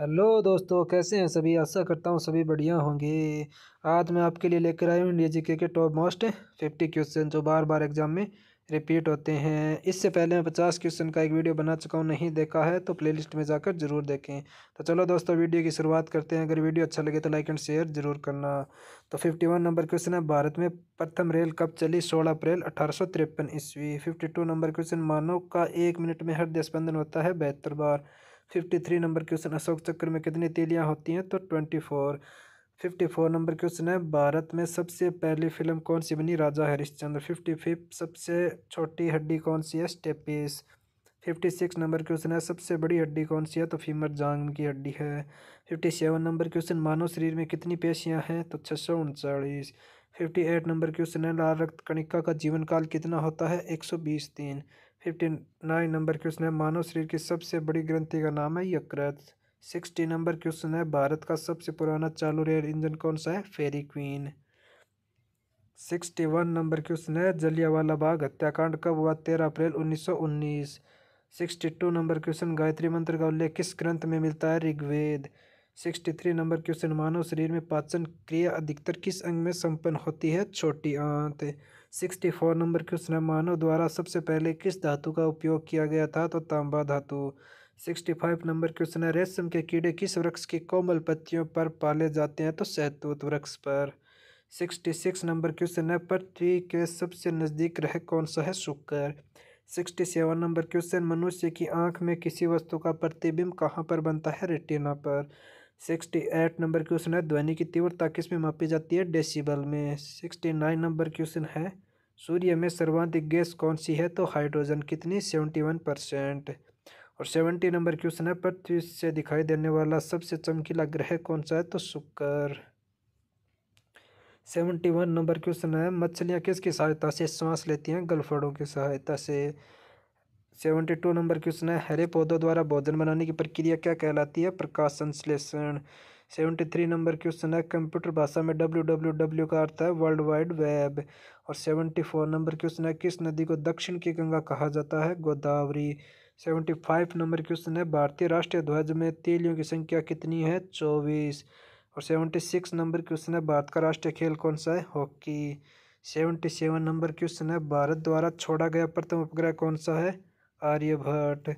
hello दोस्तों कैसे हैं सभी आशा करता हूँ सभी बढ़िया होंगे आज मैं आपके लिए लेकर आया हूँ इंडिया जीके के टॉप मोस्ट फिफ्टी क्वेश्चन जो बार बार एग्जाम में रिपीट होते हैं इससे पहले मैं पचास क्वेश्चन का एक वीडियो बना चुका हूँ नहीं देखा है तो प्लेलिस्ट में जाकर जरूर देखें तो चलो दोस्तों वीडियो की शुरुआत करते हैं अगर वीडियो अच्छा लगे तो लाइक एंड शेयर जरूर करना तो फिफ्टी वन नंबर क्वेश्चन है भारत में प्रथम रेल कब चली सोलह अप्रैल अठारह ईस्वी फिफ्टी टू नंबर क्वेश्चन मानव का एक मिनट में दस स्पंदन होता है बेहतर बार fifty three number question Ashok Chakra में कितनी तेलियाँ होती हैं तो twenty four fifty four number question है भारत में सबसे पहली फिल्म कौन सी बनी राजा हरिश्चंद्र फिफ्टी फिफ्थ सबसे छोटी हड्डी कौन सी है stapes fifty six number question है सबसे बड़ी हड्डी कौन सी है तो फीमर जांग की हड्डी है फिफ्टी सेवन नंबर क्वेश्चन मानव शरीर में कितनी पेशियां हैं तो छः सौ उनचालीस फिफ्टी एट नंबर क्वेश्चन है लाल रक्त कणिका का जीवन काल कितना होता है एक सौ बीस तीन फिफ्टी नाइन नंबर क्वेश्चन है मानव शरीर की सबसे बड़ी ग्रंथि का नाम है यकृत सिक्सटी नंबर क्वेश्चन है भारत का सबसे पुराना चालू रेल इंजन कौन सा है fairy queen sixty one number question है जलियावाला बाग हत्याकांड कब हुआ तेरह अप्रैल उन्नीस सौ उन्नीस sixty two number question Gayatri Mantra का उल्लेख किस ग्रंथ में मिलता है Rigveda sixty three number question मानव शरीर में पाचन क्रिया अधिकतर किस अंग में संपन्न होती है छोटी आंत सिक्सटी फोर नंबर क्वेश्चन है मानव द्वारा सबसे पहले किस धातु का उपयोग किया गया था तो तांबा धातु सिक्सटी फाइव नंबर क्वेश्चन है रेशम के कीड़े किस वृक्ष की कोमल पत्तियों पर पाले जाते हैं तो सहतूत वृक्ष पर सिक्सटी सिक्स नंबर क्वेश्चन है पृथ्वी के सबसे नज़दीक ग्रह कौन सा है शुक्र सिक्सटी सेवन नंबर क्वेश्चन मनुष्य की आंख में किसी वस्तु का प्रतिबिंब कहाँ पर बनता है रेटिना पर सिक्सटी एट नंबर क्वेश्चन है ध्वनि की तीव्रता किस में मापी जाती है डेसिबल में सिक्सटी नाइन नंबर क्वेश्चन है सूर्य में सर्वाधिक गैस कौन सी है तो हाइड्रोजन कितनी सेवेंटी वन परसेंट और सेवेंटी नंबर क्वेश्चन है पृथ्वी से दिखाई देने वाला सबसे चमकीला ग्रह कौन सा है तो शुक्र सेवेंटी वन नंबर क्वेश्चन है मछलियाँ किसकी सहायता से सांस लेती हैं गलफड़ों की सहायता से सेवेंटी टू नंबर क्वेश्चन है हरे पौधों द्वारा भोजन बनाने की प्रक्रिया क्या कहलाती है प्रकाश संश्लेषण सेवेंटी थ्री नंबर क्वेश्चन है कंप्यूटर भाषा में डब्ल्यू डब्ल्यू डब्ल्यू का अर्थ है वर्ल्ड वाइड वेब और सेवेंटी फोर नंबर क्वेश्चन है किस नदी को दक्षिण की गंगा कहा जाता है Godavari seventy five number question है भारतीय राष्ट्रीय ध्वज में तेलियों की संख्या कितनी है चौबीस और सेवेंटी सिक्स नंबर क्वेश्चन है भारत का राष्ट्रीय खेल कौन सा है hockey seventy seven number question है भारत द्वारा छोड़ा गया प्रथम उपग्रह कौन सा है आर्यभट्ट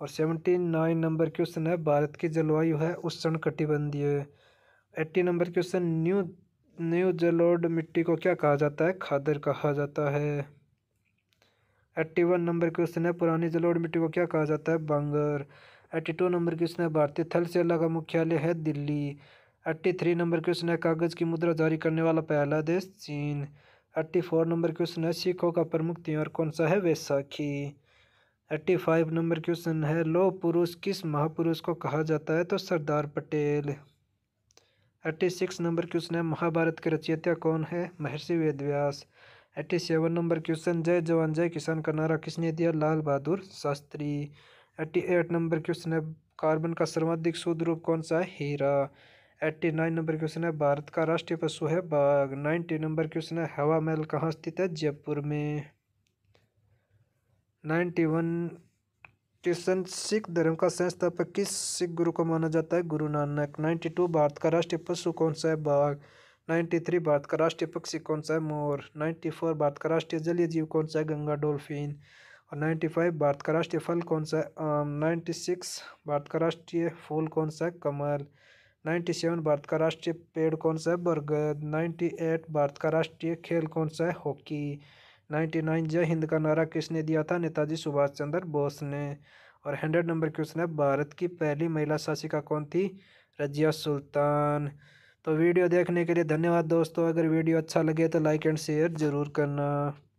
और सेवेंटी नाइन नंबर क्वेश्चन है भारत की जलवायु है उष्ण कटिबंधीय eighty number question new new जलोड मिट्टी को क्या कहा जाता है खादर कहा जाता है एट्टी वन नंबर क्वेश्चन है पुरानी जलोड मिट्टी को क्या कहा जाता है बांगर एट्टी टू नंबर क्वेश्चन है भारतीय थल सेना का मुख्यालय है Delhi eighty three number question है कागज़ की मुद्रा जारी करने वाला पहला देश चीन एट्टी फोर नंबर क्वेश्चन है सिखों का प्रमुख त्यौहार कौन सा है Baisakhi eighty five number question है लो पुरुष किस महापुरुष को कहा जाता है तो Sardar Patel eighty six number question है महाभारत के रचयिता कौन है Maharshi Vedvyas eighty seven number question जय जवान जय किसान का नारा किसने दिया Lal Bahadur Shastri eighty eight number question है कार्बन का सर्वाधिक शुद्ध रूप कौन सा है हीरा एट्टी नाइन नंबर क्वेश्चन है भारत का राष्ट्रीय पशु है बाघ नाइन्टी नंबर क्वेश्चन है हवा महल कहाँ स्थित है जयपुर में नाइन्टी वन क्वेश्चन सिख धर्म का संस्थापक किस सिख गुरु को माना जाता है गुरु नानक नाइन्टी टू भारत का राष्ट्रीय पशु कौन सा है बाघ नाइन्टी थ्री भारत का राष्ट्रीय पक्षी कौन सा है मोर नाइन्टी फोर भारत का राष्ट्रीय जलीय जीव कौन सा है गंगा डॉल्फिन और नाइन्टी फाइव भारत का राष्ट्रीय फल कौन सा है आम नाइन्टी सिक्स भारत का राष्ट्रीय फूल कौन सा है कमल नाइन्टी सेवन भारत का राष्ट्रीय पेड़ कौन सा है बरगद नाइन्टी एट भारत का राष्ट्रीय खेल कौन सा है हॉकी नाइन्टी नाइन जय हिंद का नारा किसने दिया था नेताजी सुभाष चंद्र बोस ने और हंड्रेड नंबर क्वेश्चन है भारत की पहली महिला शासिका कौन थी रजिया सुल्तान तो वीडियो देखने के लिए धन्यवाद दोस्तों अगर वीडियो अच्छा लगे तो लाइक एंड शेयर ज़रूर करना